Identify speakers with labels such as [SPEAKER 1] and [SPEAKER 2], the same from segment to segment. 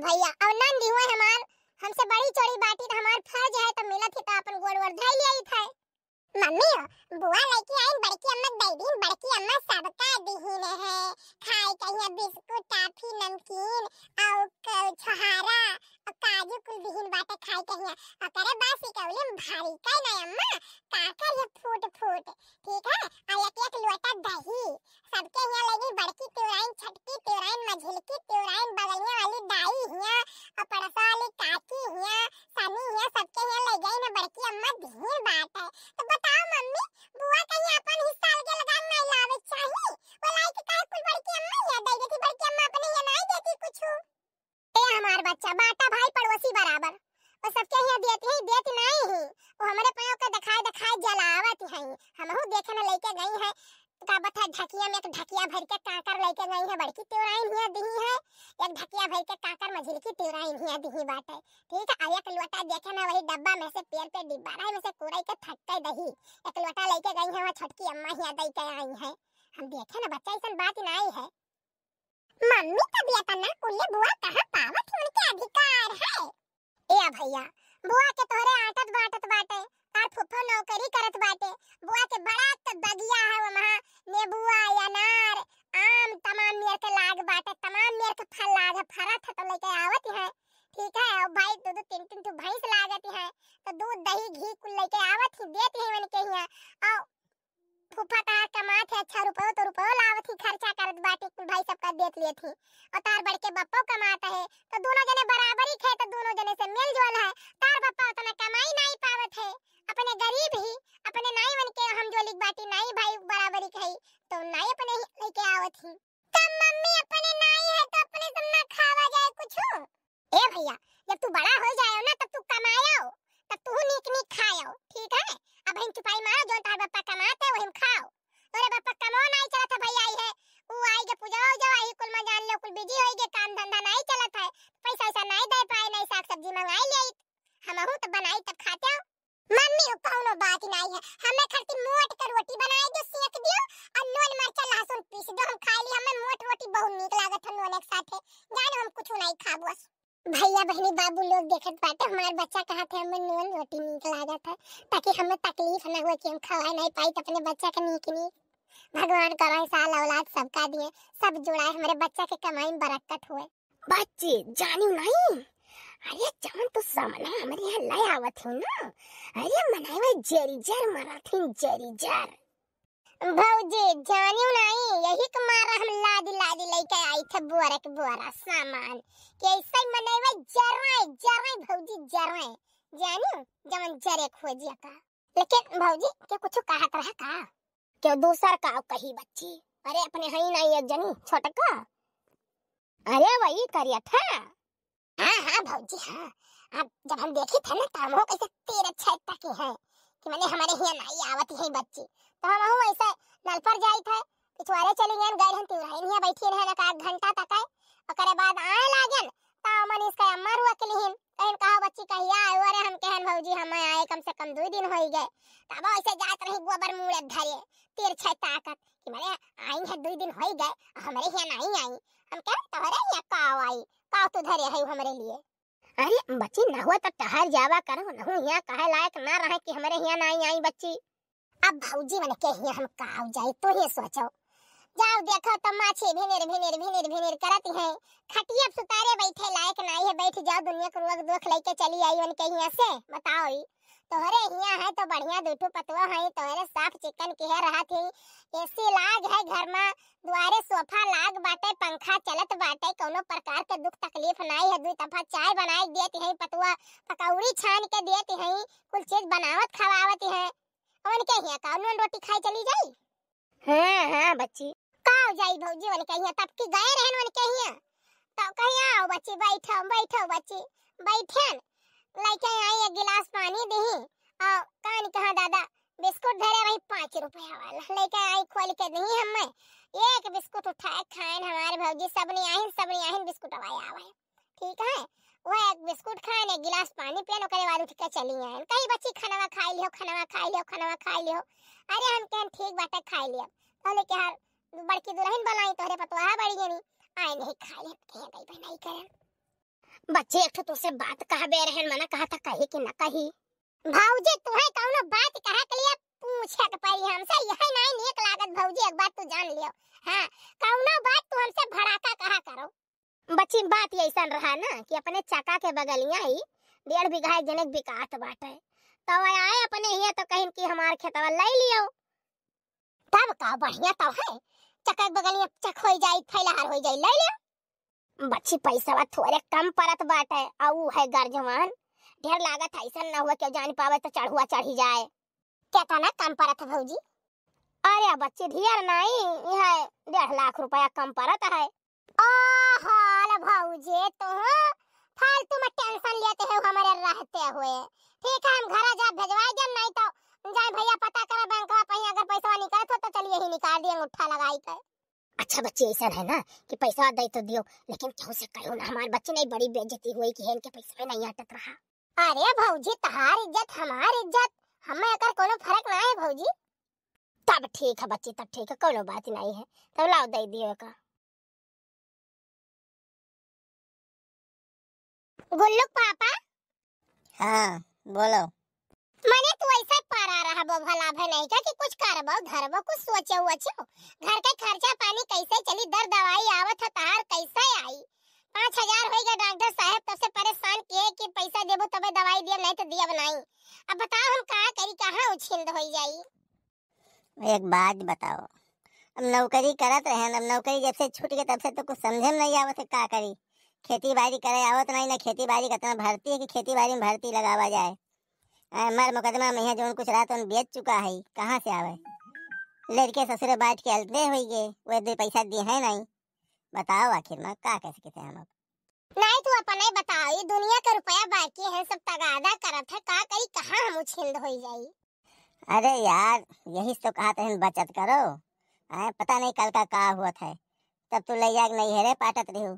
[SPEAKER 1] भैया भैया और नंदी हुए हमार हमसे बड़ी चोरी बाटी फरा था तो लेके आवत है ठीक है और सब्जी मंगाई ले हम हूं तो बनाई तब खाते हो मम्मी ओ कोनो बात नहीं है हमें खर्ची मोट कर रोटी बनाए दो सेक दियो और नून मिर्चा लहसुन पीस दो हम खाई ली हमें मोट रोटी बहुत नीक लागत है नून एक साथ है जानो हम कुछ नहीं खाबो भैया बहनी बाबू लोग देखत बाटे हमार बच्चा कहा थे हमें नून रोटी नीक लागत है ताकि हमें तकलीफ ना हो कि हम खवा नहीं पाई तो अपने बच्चा के नीक नीक भगवान करो साल औलाद सबका दिए सब जुड़ाए हमारे बच्चा के कमाई में बरकत हुए
[SPEAKER 2] बच्चे जानू नहीं अरे जान तो समला हमारे यहाँ लय आवत हूँ ना अरे मनावा जरी जर मरा थी जरी जर भौजी जानियो नहीं यही के तो मारा हम लादी लादी लेके आई थे बुआरे के बुआरा सामान कि ऐसे ही मनाए मनावा जराए जराए भौजी जराए जानियो जमन जरे खोजिया का लेकिन भौजी क्या कुछ कहा तरह का क्यों दूसर का कही बच्ची अरे अपने हई नहीं है जनी छोटका अरे वही करिया था हाँ हाँ भौजी हाँ आप जब हम देखे थे ना तब हम कैसे तेरे अच्छा इतना के हैं कि मैंने हमारे यहाँ नाई आवत ही बच्ची तो हम हूँ ऐसे नल पर जाई थे पिछवारे चले गए गए हम तिवराइन इन्हें बैठी रहे ना एक घंटा तक है और करे बाद आए लागन तो मन इसका अम्मा रुआ के लिए कहन कहा बच्ची कहिया आयो अरे हम कहन भौजी हम आए कम से कम दो दिन हो गए तब तो ऐसे जात रही गोबर मुड़े धरे तेर छै ताकत कि मैंने आई है दो दिन हो गए हमारे यहाँ नहीं आई हम क्या तहरे या का आई का तो धरे है हमरे लिए अरे बच्ची ना हो तो टहर जावा करो नहू यहाँ कहे लायक ना रहे कि हमरे यहाँ ना आई आई बच्ची अब भौजी मन के यहाँ हम काव जाई तो ही सोचो जाओ देखो तो माछे भिनेर भिनेर भिनेर भिनेर करत है खटिया सुतारे बैठे लायक नहीं है बैठ जाओ दुनिया को रोक दोख लेके चली आई उनके यहाँ से बताओ तोहरे हिया है तो बढ़िया दूठू पतवा है तोहरे साफ चिकन की है रहा थी एसी लाग है घर में दुआरे सोफा लाग बाटे पंखा चलत बाटे कोनो प्रकार के दुख तकलीफ नहीं है दुई तफा चाय बनाई देती है पतवा पकौड़ी छान के देती है कुल चीज बनावत खवावत है उनके हिया कौन रोटी खाई चली जाई हां हां बच्ची काव जाई भौजी के हिया तब की गए रहन वन के हिया तो कहिया बच्ची बैठो बैठो बच्ची बैठन लड़का यहाँ एक गिलास पानी दे और कान कहा दादा बिस्कुट धरे भाई पाँच रुपया वाला लड़का आई खोल के दी हमें एक बिस्कुट उठाए खाए हमारे भौजी सब ने आहिन सब ने आहिन बिस्कुट आवाए आवाए ठीक है वह एक बिस्कुट खाए एक गिलास पानी पियन ओकरे बाद उठ के चली आए कई बच्ची खाना खाई लियो खाना खाई लियो खाना खाई लियो अरे हम कहन ठीक बाटे खाई लियो बोले के हार बड़की दुल्हन बनाई तोरे पतवा बड़ी जनी आए नहीं खाई ले कहीं भाई बनाई करे बच्चे एक तो तुसे बात कहा बे रहे मना कहा था कहे कि ना कही भौजी तुहे कौन बात कहा के लिए पूछे पड़ी हमसे यही नहीं नेक लागत भौजी एक बात तू तो जान लियो हां कौन बात तू तो हमसे भड़ाका कहा करो बच्ची बात ऐसा रहा ना कि अपने चाका के बगलिया ही डेढ़ बीघा जनक बिकात बाट है तो आए अपने ही तो कहिन की हमार खेतवा ले लियो तब का बढ़िया तो है चका बगलिया चक हो जाई फैलाहार हो जाई ले लियो बच्ची पैसा थोड़े कम पड़त बाट है आऊ है गर्जवान ढेर लागत है ऐसा ना हुआ क्यों जान पावे तो चढ़ुआ चढ़ी जाए कहता ना कम पड़त है भौजी अरे बच्चे ढेर नहीं है डेढ़ लाख रुपया कम पड़त है हाल भौजे तो फालतू में टेंशन लेते हो हमारे रहते हुए ठीक है हम घर जा भेजवा दे नहीं तो जाए भैया पता करा बैंक में अगर पैसा निकालत हो तो चलिए ही निकाल दिए अंगूठा लगाई कर अच्छा बच्चे ऐसा है ना कि पैसा दे तो दियो लेकिन क्यों से कहो ना हमारे बच्चे नहीं बड़ी बेइज्जती हुई कि इनके पैसे में नहीं हटत रहा अरे भौजी तहार इज्जत हमार इज्जत हमें अगर कोनो फर्क ना है भौजी तब ठीक है बच्चे तब ठीक है कोनो बात नहीं है तब तो लाओ दे दियो का गुल्लू पापा हाँ बोलो मने तो ऐसा पारा रहा बो भला नहीं का कि कुछ करबो धरबो कुछ सोचे वचो घर के खर्चा पानी कैसे चली दर दवाई आवत है तहार कैसे आई पाँच हजार हो गया डॉक्टर साहब तब से परेशान किए कि पैसा देबो तबे दवाई दिया नहीं तो दिया बनाई अब बताओ हम का करी कहाँ उछिंद हो जाई
[SPEAKER 3] एक बात बताओ हम नौकरी करत रहे हम नौकरी जब से छूट गए तब से तो कुछ समझे में नहीं आवत है का करी खेती बाड़ी करे आवत नहीं ना खेती बाड़ी कतना इतना भर्ती है कि खेती बाड़ी में भर्ती लगावा जाए मर मुकदमा में है जो कुछ रात उन बेच चुका है कहाँ से आवे लड़के ससुर बाट के अलते हो गए वे दो पैसा दिए है नहीं बताओ आखिर में का कह सकते हम
[SPEAKER 2] नहीं तू अपन बताओ ये दुनिया का रुपया बाकी है सब तगादा करत है का करी कहाँ हम उछिंद हो जाई
[SPEAKER 3] अरे यार यही तो कहा था बचत करो आ, पता नहीं कल का का हुआ था तब तू लैया जाग नहीं हेरे पाटत रहू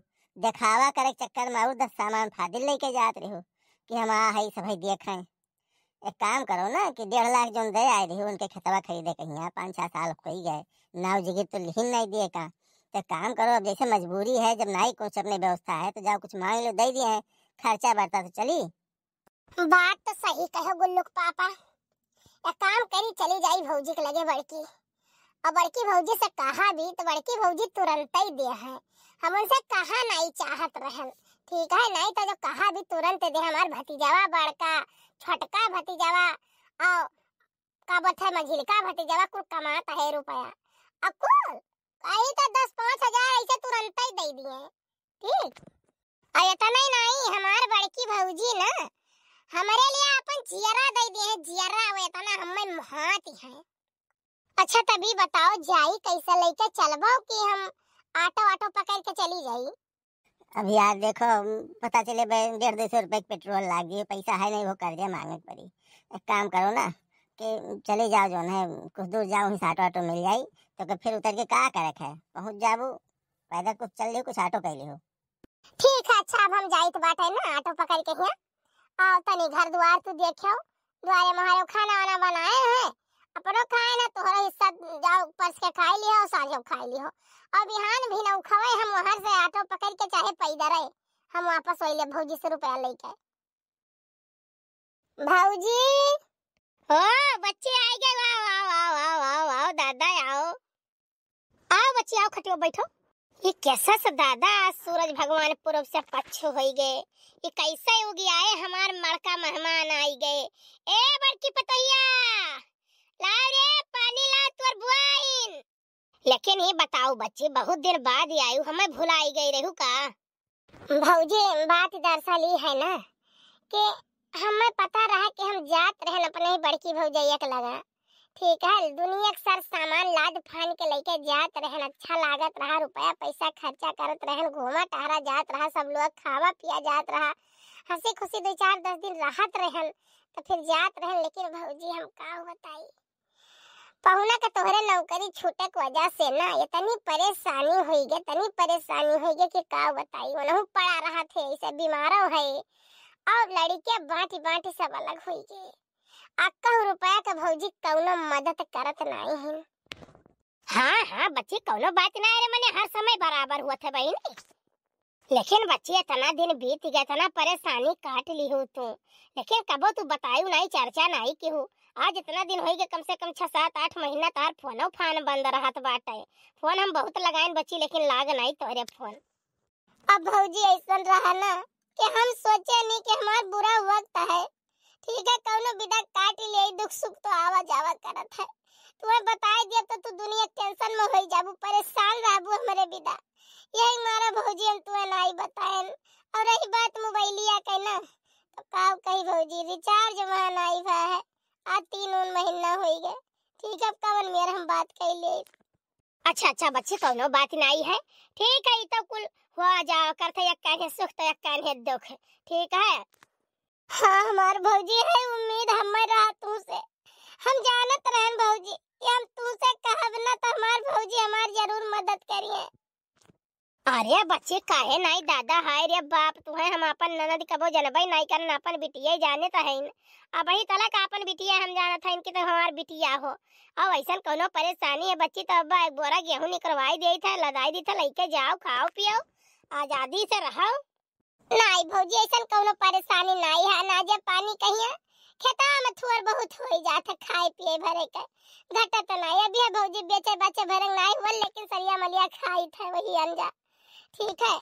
[SPEAKER 3] दिखावा करे चक्कर में और दस सामान फादिल लेके जात रहू कि हम आ है सब देखें एक काम करो ना कि डेढ़ लाख जो दे आए रही उनके खतवा खरीदे कहीं यहाँ पाँच छः साल हो ही गए नाव जिगिर तो लिखी नहीं दिए का तो काम करो अब जैसे मजबूरी है जब ना ही कुछ अपने व्यवस्था है तो जाओ कुछ मांग लो दे दिए हैं खर्चा बढ़ता तो चली बात तो सही कहो गुल्लुक
[SPEAKER 2] पापा एक काम करी चली जाई भौजी के लगे बड़की और बड़की भौजी से कहा भी तो बड़की भौजी तुरंत ही दे है हम उनसे कहा नहीं चाहत रहन ठीक है नहीं तो जो कहा भी तुरंत दे हमार भतीजावा बड़का छोटका भतीजावा आ का बोलत है मझिलका भतीजावा कुल कमात है रुपया अब कुल कहीं तो दस पाँच हजार ऐसे तुरंत ही दे दिए ठीक और इतना नहीं नहीं हमार बड़की भौजी ना हमारे लिए अपन जियरा दे दिए हैं जियरा वो इतना हमें हाथ ही है अच्छा तभी बताओ जाई कैसे लेके चलबो कि हम ऑटो ऑटो पकड़ के चली जाई
[SPEAKER 3] अभी यार देखो पता चले भाई डेढ़ दो सौ रुपये के पेट्रोल ला गई पैसा है नहीं वो कर दिया मांगने पड़ी एक काम करो ना कि चले जाओ जो है कुछ दूर जाओ वहीं से ऑटो ऑटो मिल जाई तो कि फिर उतर के कहाँ करक है पहुँच जाबू पैदल कुछ चल लियो कुछ ऑटो कर लियो ठीक
[SPEAKER 2] है अच्छा अब हम जाई तो बात है ना ऑटो पकड़ के हैं और तनी घर द्वार तो देखियो द्वारे महारो खाना वाना बनाए हैं अपनो खाए ना तोहरा हिस्सा जाओ पर्स के खाई लियो और साझो खाई लियो अब यहाँ भी ना उखवे हम वहां से ऑटो पकड़ के चाहे पैदा रहे हम वापस वही ले भौजी से रुपया लेके भौजी ओ बच्चे आ गए वाह वाह वाह वाह वाह वाह दादा आओ आओ बच्चे आओ खटियो बैठो ये कैसा सा दादा सूरज भगवान पूर्व से पक्ष हो गए ये कैसा योगी आए हमार मड़का मेहमान आई गए ए बड़की पतैया लेकिन ये बताओ बच्चे बहुत दिन बाद ही आयु हमें भुलाई गई रहू का भौजी बात दरअसल ये है ना कि हमें पता रहा कि हम जात रहे अपने ही बड़की भौजैया के लगा ठीक है दुनिया के सर सामान लाद फान के लेके जात रहे अच्छा लागत रहा रुपया पैसा खर्चा करत रहे घूमा टहरा जात रहा सब लोग खावा पिया जात रहा हंसी खुशी दो चार दस दिन राहत रहन तो फिर जात रहे लेकिन भौजी हम का बताई पहुना के तोहरे नौकरी छूटे के वजह से ना इतनी परेशानी हुई गई इतनी परेशानी हुई गई कि का बताई उनहु पड़ा रहा थे ऐसे बीमारो है और लड़के बांटी बांटी सब अलग हो गए अक्का रुपया का भौजी कौनो मदद करत नहीं है हाँ हाँ बच्ची कौनो बात ना रे मैंने हर समय बराबर हुआ था बहन लेकिन बच्ची इतना दिन बीत गया था ना परेशानी काट ली हो तू लेकिन कबो तू बतायू नहीं चर्चा नहीं की हो आज इतना दिन हो गया कम से कम छह सात आठ महीना तार फोनो फान बंद रहत बाटे फोन हम बहुत लगाए बच्ची लेकिन लाग नहीं तोरे फोन अब भौजी ऐसा रहा ना कि हम सोचे नहीं कि हमारा बुरा वक्त है ठीक है कौनो विदा काट ले दुख सुख तो आवा जावा करत है तुम्हें बता दिया तो तू दुनिया टेंशन में हो जाबू परेशान रहबू हमारे विदा यही मारा भौजी हम तुम्हें नहीं बताए और रही बात मोबाइल लिया के ना तो का कही भौजी रिचार्ज वहां नहीं भा है आज तीन उन महीना हो गए ठीक है कवन मेर हम बात कर ले अच्छा अच्छा बच्चे कौनो बात नहीं है ठीक है तो कुल हो जा करते यक्कान है सुख तो यक्कान है दुख ठीक है हाँ हमार भौजी है उम्मीद हमें रहा तू से हम जानत रहन भौजी कि हम तू से अरे बच्चे काहे नहीं दादा हाय रे बाप तुहे हम अपन ननद कबो जनबई नहीं करन अपन बिटिया जाने तो है अब ही तलक अपन बिटिया हम जाना था इनके तो हमार बिटिया हो अब ऐसा कोनो परेशानी है बच्ची तो अब्बा एक बोरा गेहूं निकलवाई दे था लदाई दी था लेके जाओ खाओ पियो आजादी से रहो नहीं भौजी ऐसा कोनो परेशानी नहीं है ना जे पानी कहिए खेता में थोर बहुत हो जात है खाए पिए भरे के घटा तो नहीं अभी भौजी बेचे बचे भरंग नहीं हुआ लेकिन सरिया मलिया खाई था वही अंजा ठीक है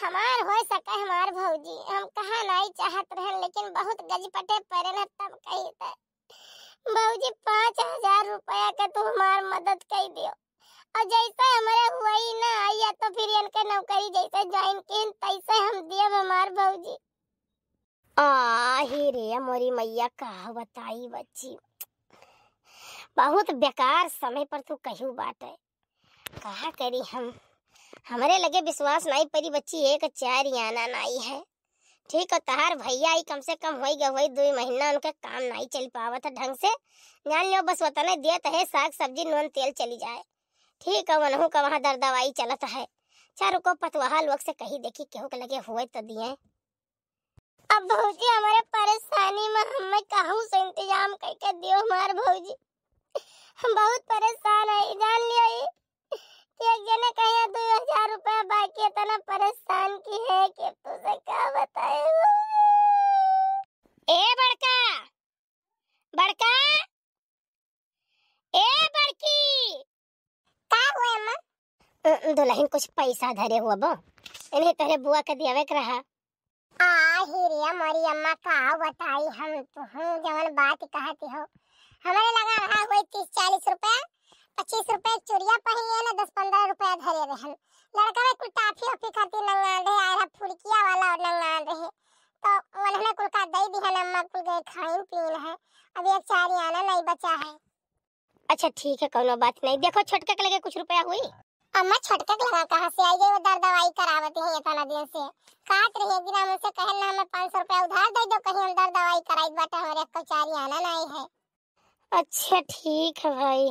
[SPEAKER 2] हमार हो सका हमार भौजी हम कहा नहीं चाहत रहे लेकिन बहुत गजपटे पड़े ना तब कही था भौजी पाँच हजार रुपया का तू हमार मदद कर दियो और जैसे हमारा हुआ ही ना आया तो फिर इनके नौकरी जैसे ज्वाइन किन तैसे हम दिए हमार भौजी आही रे मोरी मैया का बताई बच्ची बहुत बेकार समय पर तू कहू बात है कहा करी हम हमारे लगे विश्वास नाई परी बच्ची एक चार याना नाई है ठीक है तहार भैया ही कम से कम हो गए वही दो महीना उनका काम नहीं चल पावा था ढंग से जान लियो बस वतने दियत तहे तो साग सब्जी नून तेल चली जाए ठीक है वनहू का वहाँ दर दवाई चलत है चारों को पतवाहा लोग से कही देखी क्यों के लगे हुए तो दिए अब भौजी हमारे परेशानी में हमें कहूँ से इंतजाम करके दियो हमारे भौजी हम बहुत परेशान है जान लियो एक जने कहे दो हजार रुपया बाकी इतना तो परेशान की है कि तुझे क्या बताए ए बड़का बड़का ए बड़की का हुआ मां दुल्हन कुछ पैसा धरे हुआ बो इन्हें तेरे बुआ का दिया वेक रहा
[SPEAKER 1] आ हाँ, हिरिया मोरी अम्मा का बताई हम तो हम जवन बात कहती हो हमारे लगा रहा कोई तीस चालीस रुपया पच्चीस रुपए चुड़िया पहन पहनिए ना दस पंद्रह रुपया धरे रहन लड़का में कुल टाफी ओफी खातिर दे रहे आरा फुलकिया वाला और नंगाल रहे तो उन्होंने कुल का है ना अम्मा कुल गए खाइन पीन है अब
[SPEAKER 2] एक चारी आना नहीं बचा है अच्छा ठीक है कोनो बात नहीं देखो छटके के लगे कुछ रुपया
[SPEAKER 1] हुई अम्मा छटकट लगा कहाँ से आई गई वो दर दवाई करावत है इतना दिन से काट रही है बिना मुझसे कहल ना हमें पाँच सौ रुपया उधार दे दो कहीं हम दर दवाई कराई बाटा हमारे कचारी आना नहीं है
[SPEAKER 2] अच्छा ठीक है भाई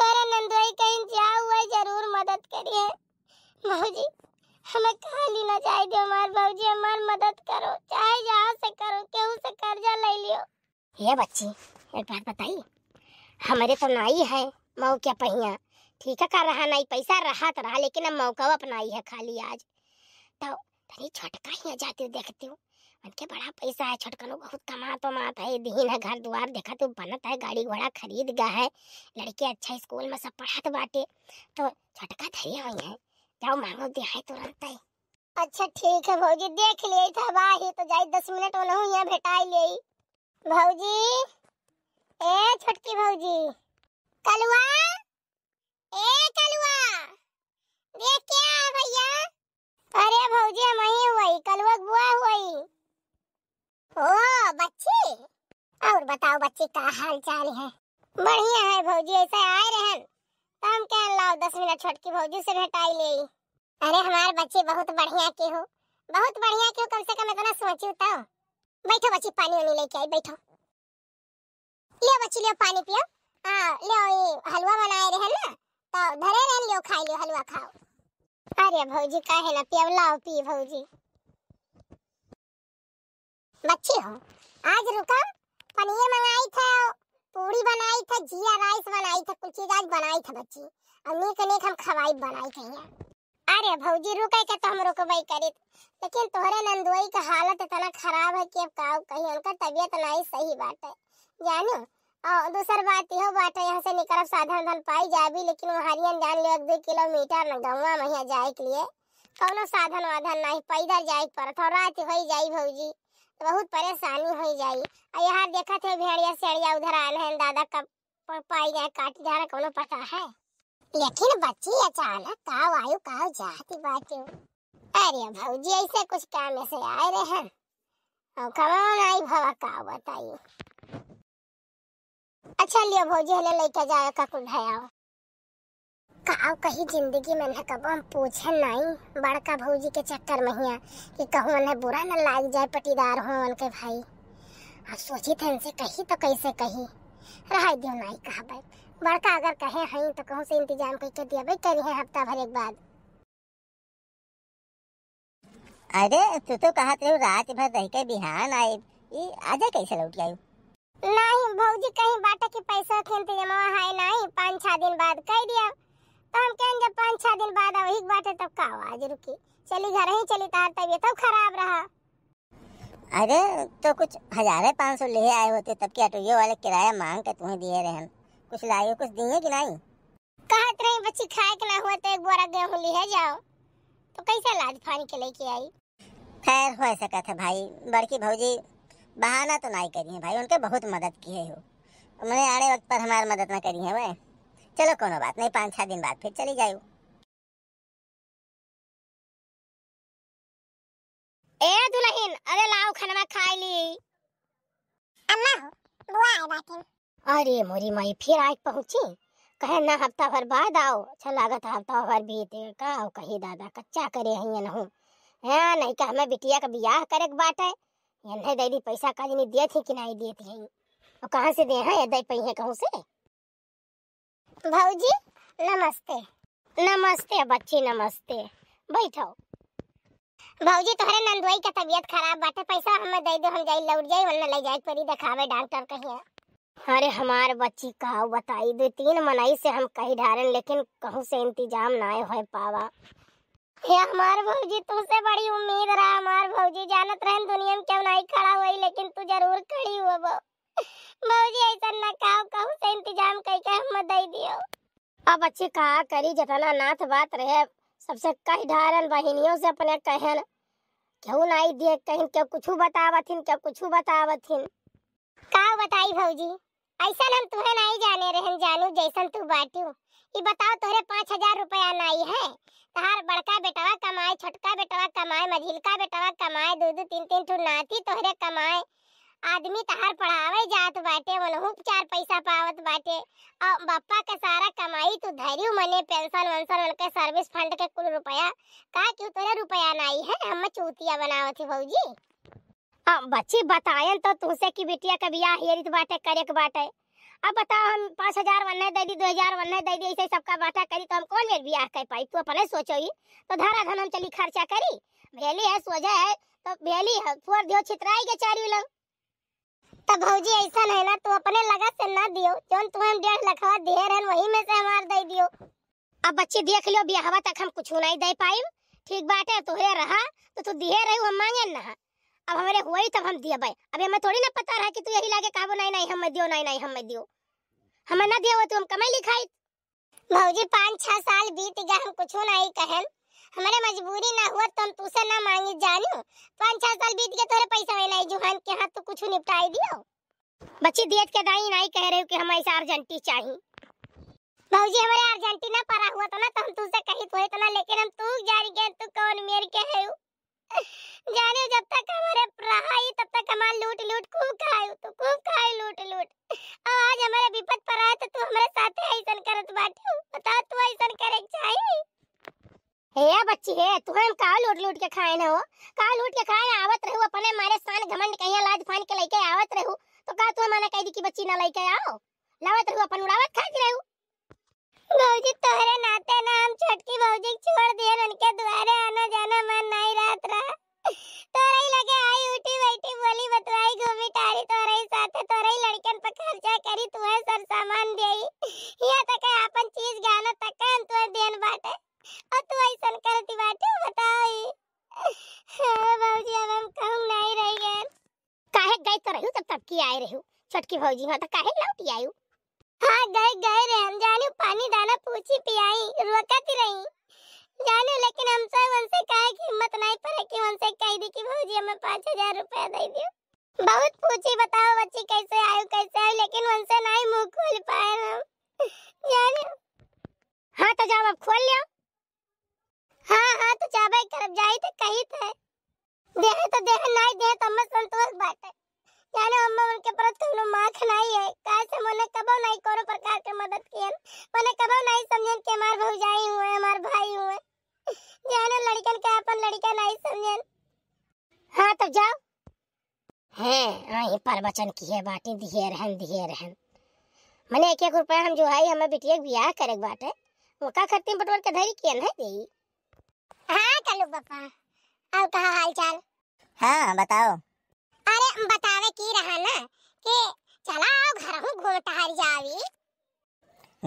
[SPEAKER 2] तेरे नंदोई कहीं जा हुआ जरूर मदद करिए भाजी हमें खाली ना चाहिए हमार भाजी हमार मदद करो चाहे जहाँ से करो क्यों से कर्जा ले लियो ये बच्ची एक बात बताइए हमारे तो नाई है मऊ क्या पहिया ठीक है कर रहा नहीं पैसा रहा तो रहा लेकिन अब मौका अपनाई है खाली आज तो तेरी छोटका ही जाती हूँ देखती हूँ के बड़ा पैसा है छोटकनो बहुत कमा पमात तो है दीन है घर द्वार देखा तो बनत है गाड़ी घोड़ा खरीद गया है लड़के अच्छा स्कूल में सब पढ़ात बाटे तो छोटका धरी हुई है जाओ मांगो दे है तुरंत है अच्छा ठीक है भौजी देख लिए था वाही तो जाई दस मिनट वाला हूँ यहाँ भेटाई ले भौजी ए छोटकी भौजी कलुआ ए कलुआ देख क्या भैया अरे भौजी हम ही हुआ कलुआ बुआ हुआ ओ बच्ची और बताओ बच्ची का हाल चाल है बढ़िया है भौजी ऐसा आए रहन तुम क्या लाओ दस मिनट छोटकी भौजी से भेटाई ले अरे हमारे बच्चे बहुत बढ़िया के हो बहुत बढ़िया के कम से कम इतना सोची तो
[SPEAKER 1] बैठो बच्ची पानी वानी लेके आई बैठो लियो बच्ची लियो पानी पियो हाँ लियो ये हलवा बनाए रहन ना तो धरे रहन लियो खाई लियो हलवा
[SPEAKER 2] खाओ अरे भौजी काहे ना पियो लाओ पी भौजी मच्छी हो आज रुका पनीर मंगाई था पूरी बनाई था जिया राइस बनाई था कुछ चीज आज बनाई था बच्ची और नीक नीक हम खवाई बनाई थे थी अरे भौजी रुके के तो हम रुकबई करी लेकिन तोहरे नंदुई का हालत इतना खराब है कि अब का कहीं उनका तबीयत नहीं सही बात है जानो और दूसर बात यह बात है यहाँ से निकल साधन धन पाई जा भी लेकिन वहारियन जान लो एक दो किलोमीटर गवा में जाए के लिए कौनो साधन वाधन नहीं पैदल जाए पड़त और रात हो जाई भौजी बहुत परेशानी हो जाई और यहाँ देखा थे भेड़िया सेड़िया उधर आए हैं दादा कब पाई जाए काटी जा रहा कोनो पता है लेकिन बच्ची अचानक का वायु का जाती बाटे अरे भौजी ऐसे कुछ काम से आए रहे हैं और कमान आई भवा का बताइए अच्छा लियो भौजी हले लेके जाओ का कुल भयाओ का कही जिंदगी में न कब हम पूछे नहीं बड़का भौजी के चक्कर में ही कि कहूँ उन्हें बुरा न लाग जाए पटीदार हो उनके भाई अब सोची थे इनसे कही तो कैसे कही रहा दियो नहीं कहा भाई बड़का अगर कहे हैं तो कहूँ से इंतजाम करके दिया करी है हफ्ता भर एक बाद
[SPEAKER 3] अरे तू तो कहा थे रात भर रह के बिहान आए ये आजा कैसे लौट आई नहीं भौजी कहीं बाटा के पैसा
[SPEAKER 2] खेलते जमा है नहीं पाँच छह दिन बाद कह दिया तो हम कहें जब पाँच छः दिन बाद वही बात है तब का आवाज रुकी चली घर ही चली तार तबियत तब खराब रहा
[SPEAKER 3] अरे तो कुछ हजारे पाँच सौ ले आए होते तब के ऑटोयो वाले किराया मांग के तुम्हें दिए रहे हम कुछ लाए कुछ दिए कि नहीं
[SPEAKER 2] कहत रही बच्ची खाए के ना हुआ तो एक बोरा गेहूँ ले जाओ तो कैसे लाद फान के लेके आई
[SPEAKER 3] खैर हो सका था भाई बड़की भौजी बहाना तो नहीं करी है भाई उनके बहुत मदद की है मैंने आड़े वक्त पर हमारी मदद ना करी है वह चलो कोनो बात नहीं पाँच छह दिन बाद फिर चली जायू
[SPEAKER 2] ए दुलहिन अरे लाओ खनवा खाई ली अम्मा बुआ आए बाटिन अरे मोरी माई फिर आज पहुंची कहे ना हफ्ता भर बाद आओ अच्छा लागत हफ्ता भर बीत का आओ कही दादा कच्चा करे है ये हूं हां नहीं का हमें बिटिया का बियाह करे के बात है ये नहीं दे दी पैसा काली नहीं दिए थी कि नहीं दिए थी और कहां से दे है दै पई है कहूं से भाजी नमस्ते नमस्ते बच्ची नमस्ते बैठो भाजी तो नंदवाई का तबियत खराब बाटे पैसा हमें दे दो हम जाई लौट जाई वरना ले जाए परी दिखावे डॉक्टर कहीं अरे हमार बच्ची कहा बताई दो तीन मनाई से हम कही ढारन लेकिन कहूँ से इंतजाम ना हो पावा या हमार भौजी तुमसे बड़ी उम्मीद रहा हमार भौजी जानत रहन दुनिया में क्यों नहीं खड़ा हुई लेकिन तू जरूर खड़ी हुआ मौजी ऐसा ना काव कहू से इंतजाम कई के हम दई दियो अब अच्छी कहा करी जतना नाथ बात रहे सबसे कह ढारन बहिनियों से अपने कहन क्यों नहीं दिए कहीं क्यों कुछ बतावथिन क्यों कुछ बतावथिन का बताई भौजी ऐसा हम तुहे नहीं जाने रहन जानू जैसन तू बाटू ई बताओ तोरे पाँच हजार रुपया नहीं है तहार बड़का बेटवा कमाए छोटका बेटवा कमाए मझिलका बेटवा कमाए दो दो तीन तीन ठू नाती तोहरे कमाए आदमी तहार पढ़ावे जात बाटे मनहू चार पैसा पावत बाटे और बप्पा के सारा कमाई तू धरी मने पेंशन वेंशन के सर्विस फंड के कुल रुपया का क्यों तोरे रुपया नहीं है हम चूतिया बनावे थे भौजी अब बच्ची बतायन तो तुसे की बिटिया का बियाह हेरित बाटे करे के बाटे अब बता हम पाँच हजार वन्ना दे दी दो हजार वन्ना दे दी ऐसे सबका बाटा करी तो हम कौन मेरे बियाह कर पाई तू अपने सोचो ही तो धारा धन हम चली खर्चा करी भेली है सोजा है तो भेली है फोर दियो छितराई के चारी लंग तो भौजी ऐसा नहीं ना तू अपने लगा से ना दियो जोन तुम हम डेढ़ लखवा दे रहे वही में से हमार दे दियो अब बच्चे देख लियो बियाहवा तक हम कुछ नहीं दे पाई ठीक बात है तुहरे रहा तो तू दिए रही हम मांगे ना अब हमारे हुई तब हम दिए भाई अभी हमें थोड़ी ना पता रहा कि तू यही लागे कहा नहीं नहीं हमें दियो नहीं नहीं हमें दियो हमें ना दियो तो हम कमाई लिखाई भौजी पाँच छह साल बीत गया हम कुछ नहीं कहन हमारे मजबूरी ना हुआ तो हम तुझसे ना मांगी जानू पाँच छह साल बीत गया तोरे पैसा में नहीं जुहान कुछ निपटाई दियो बच्ची देख के दाई नहीं कह रहे हो कि हम ऐसा अर्जेंटी चाहिए भौजी हमारे अर्जेंटी ना पड़ा हुआ था तो ना तो हम तुझसे कही तो इतना लेकिन हम तू जान के तू कौन मेर के है जाने जब तक हमारे रहाई तब तक हम लूट लूट खूब खाए तू खूब खाए लूट लूट और आज हमारे विपद पर आए तो तू हमारे साथ ऐसा करत बाटे बता तू ऐसा करे चाहिए हे बच्ची हे तू हम का लूट लूट के खाए ना हो का लूट के खाए आवत रहू अपने मारे शान घमंड कहिया लाज फान के लेके आवत रहू तो का तू माने कह दी कि बच्ची ना लेके आओ लावत रहू अपन उड़ावत खात रहू भौजी तोहरे नाते ना हम छटकी भौजी के छोड़ दिए उनके द्वारे आना जाना मन नहीं रात रहा तोरे लगे आई उठी बैठी बोली बतवाई घूमी टारी तोरे साथे तोरे लड़कन पर खर्चा करी तू है सर सामान दे ही या तक अपन चीज गए रहू छोटकी भौजी हाँ तो काहे लौट आयु हाँ गए गए रे हम जाने पानी दाना पूछी पियाई रोकती रही जाने लेकिन हम सब तो उनसे कहे की हिम्मत नहीं पड़े कि उनसे कह दी कि भौजी हमें पाँच हजार रुपया दे दियो बहुत पूछी बताओ बच्ची कैसे आयु कैसे आयु लेकिन उनसे नहीं मुंह खोल पाए हम जाने हाँ तो जाओ अब खोल लियो हाँ हाँ तो जाबे करब जाई तो कही थे तो देह तो देह नहीं देह तो हम संतोष बाटे ಯಾರೋ ಅಮ್ಮ ಉನಕೆ ಪ್ರತನು ಮಾತ ನಾಯಿ है काय से मने कबो नहीं कोनो प्रकार के मदद किए मने कबो नहीं समझे के हमार भौजाई हुए हमार भाई हुए जाने लड़कन के अपन लड़का नहीं समझे हाँ तो जाओ है आई पर वचन किए बाटी दिए रहन दिए रहन मने एक एक रुपया हम जो है हमें बिटिया ब्याह करे बाटे वो का करती बटवर के धरी किए है देई हाँ कलू पापा और कहा हाल चाल
[SPEAKER 3] हाँ बताओ
[SPEAKER 2] बतावे की रहा ना कि चला आओ घर हूँ घूम टहल जावी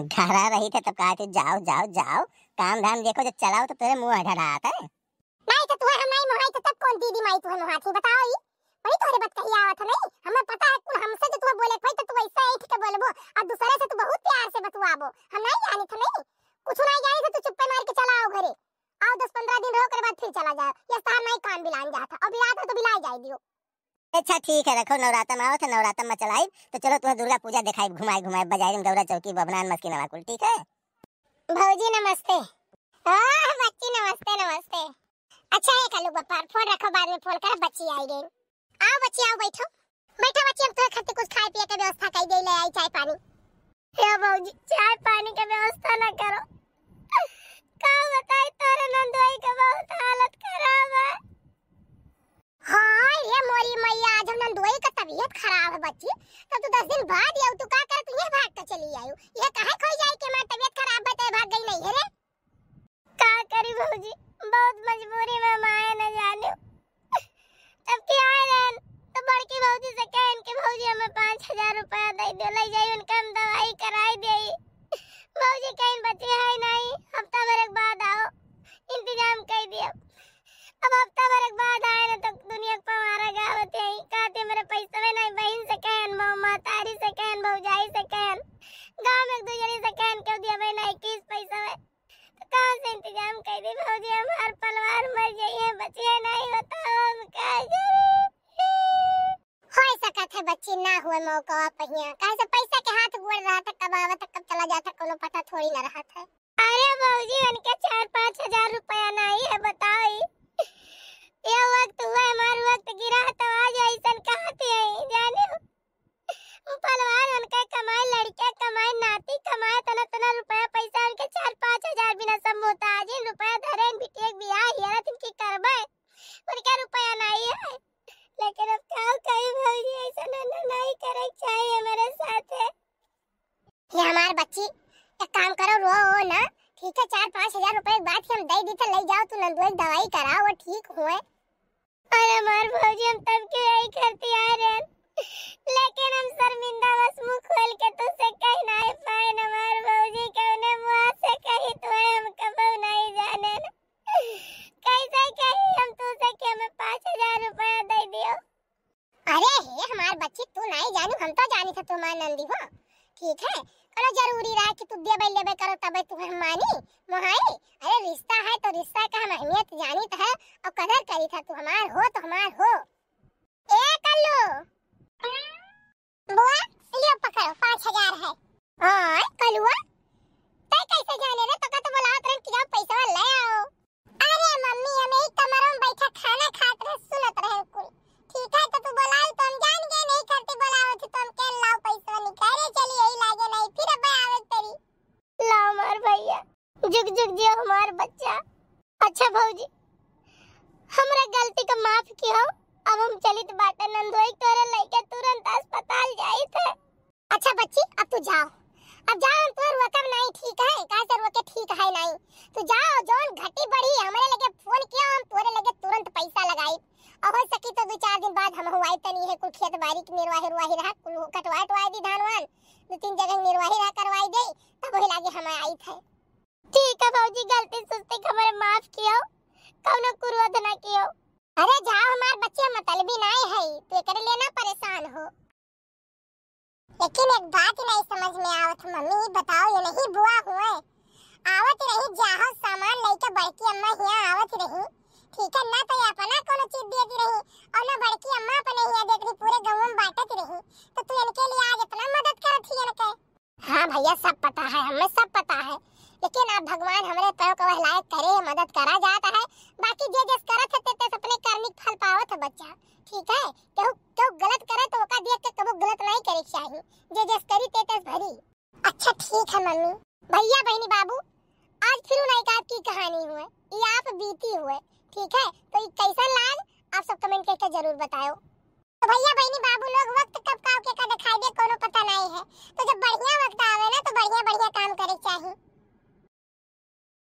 [SPEAKER 3] घर आ रही था तब कहा थे जाओ जाओ जाओ काम धाम देखो जब चलाओ तो तेरे मुंह अड़ा रहा था नहीं तो तू हम नहीं मोहाई तो तब कौन दीदी माई तू हम थी बताओ ही वही तोरे
[SPEAKER 1] बात कही था नहीं हमें पता है कुल हमसे जो तू बोले कोई तो तू ऐसा ही के बोलबो और दूसरे से तू बहुत
[SPEAKER 2] प्यार से बतवाबो हम नहीं जाने थे नहीं कुछ नहीं जाने थे तू चुप्पे मार के चला आओ घरे आओ दस पंद्रह दिन रहो कर बाद फिर चला जाओ ये साहब तो नहीं काम बिलान जाता और बिलाता तो बिलाई जाई दियो
[SPEAKER 3] अच्छा ठीक है रखो नवरात्र में आओ तो नवरात्र में चलाई तो चलो तुम्हें दुर्गा पूजा दिखाई घुमाए घुमाए बजाय गौरा चौकी बबनान मस्की नवा कुल ठीक है भौजी नमस्ते बच्ची
[SPEAKER 2] नमस्ते
[SPEAKER 1] नमस्ते अच्छा एक आलू बपार फोन रखो बाद में फोन कर बच्ची आई गई आओ बच्ची आओ बैठो बैठो बच्ची अब तुम्हें तो खाते कुछ खाए पिए के व्यवस्था कर दे ले आई चाय पानी हे
[SPEAKER 2] भौजी चाय पानी के व्यवस्था ना करो का बताई तोरे नंदोई का बहुत हालत खराब है हाँ ये मोरी मैया आज हम नंदोई का तबीयत खराब है बच्ची तब तो 10 दिन बाद तो ये तू का कर तू भाग के चली आई ये काहे खोई जाए कि हमार तबीयत खराब है तो भाग गई नहीं है रे का करी भौजी बहुत मजबूरी में माए न जाने तब के आए रहन तो बड़की भौजी से कहन कि भौजी हमें 5000 रुपया दे दो ले जाई उनके हम दवाई कराई दे भौजी कहन बच्ची है नहीं हफ्ता भर एक बाद आओ इंतजाम कर दिया अब हफ्ता बच्ची एक काम करो रो हो ना ठीक है चार पाँच हजार रुपए एक बात हम दे दी था ले जाओ तू नंदुआ दवाई करा वो ठीक हुए अरे मार भाजी हम तब क्यों यही करते आ रहे हैं लेकिन हम शर्मिंदा बस मुंह खोल के तो तुझसे कह नहीं पाए ना मार भाजी के उन्हें मुंह से कही तो है हम कब नहीं जाने न कैसे कही हम से कि हमें पाँच हजार रुपया दे दियो अरे हे हमार बच्ची तू नहीं जानी हम तो जानी था तुम्हारी नंदी हो ठीक है कोनो जरूरी रहा कि तू देबे लेबे करो तबे तू हम मानी मोहाई अरे रिश्ता है तो रिश्ता का हम अहमियत जानी त है और कदर करी था तू हमार हो तो हमार हो ए
[SPEAKER 1] कल्लू बुआ लियो पकड़ो 5000 है हाय कलुआ तै कैसे जाने रे तका तो बोला तरन कि जाओ पैसा ले आओ अरे लेकिन एक बात नहीं समझ में आवत मम्मी बताओ ये नहीं बुआ हुए आवत रही जाहो सामान लेके बड़की अम्मा हिया आवत रही ठीक है ना तो ये अपना कोनो चीज दे दी रही और ना बड़की अम्मा अपने हिया देख रही पूरे गांव में बांटत रही तो तू इनके लिए आज इतना मदद करत हिया ना हाँ भैया
[SPEAKER 2] सब पता है हमें सब पता है लेकिन
[SPEAKER 1] अब भगवान हमरे पैर को वहलाए करे मदद करा जाता
[SPEAKER 2] है बाकी जे जस करत है ते अपने कर्मिक फल पावत है बच्चा ठीक है केहू केहू गलत करे तो ओका देख के कबो गलत नहीं करे चाहिए जे जस करी ते तस भरी अच्छा ठीक है मम्मी भैया बहनी बाबू आज फिर उन एक की कहानी हुए ये आप
[SPEAKER 1] बीती हुए ठीक है तो ये कैसा लाल आप सब कमेंट करके जरूर बताओ तो भैया बहनी बाबू लोग वक्त कब का के का दिखाई दे कोनो पता नहीं है तो जब बढ़िया वक्त आवे ना तो बढ़िया बढ़िया काम करे चाहिए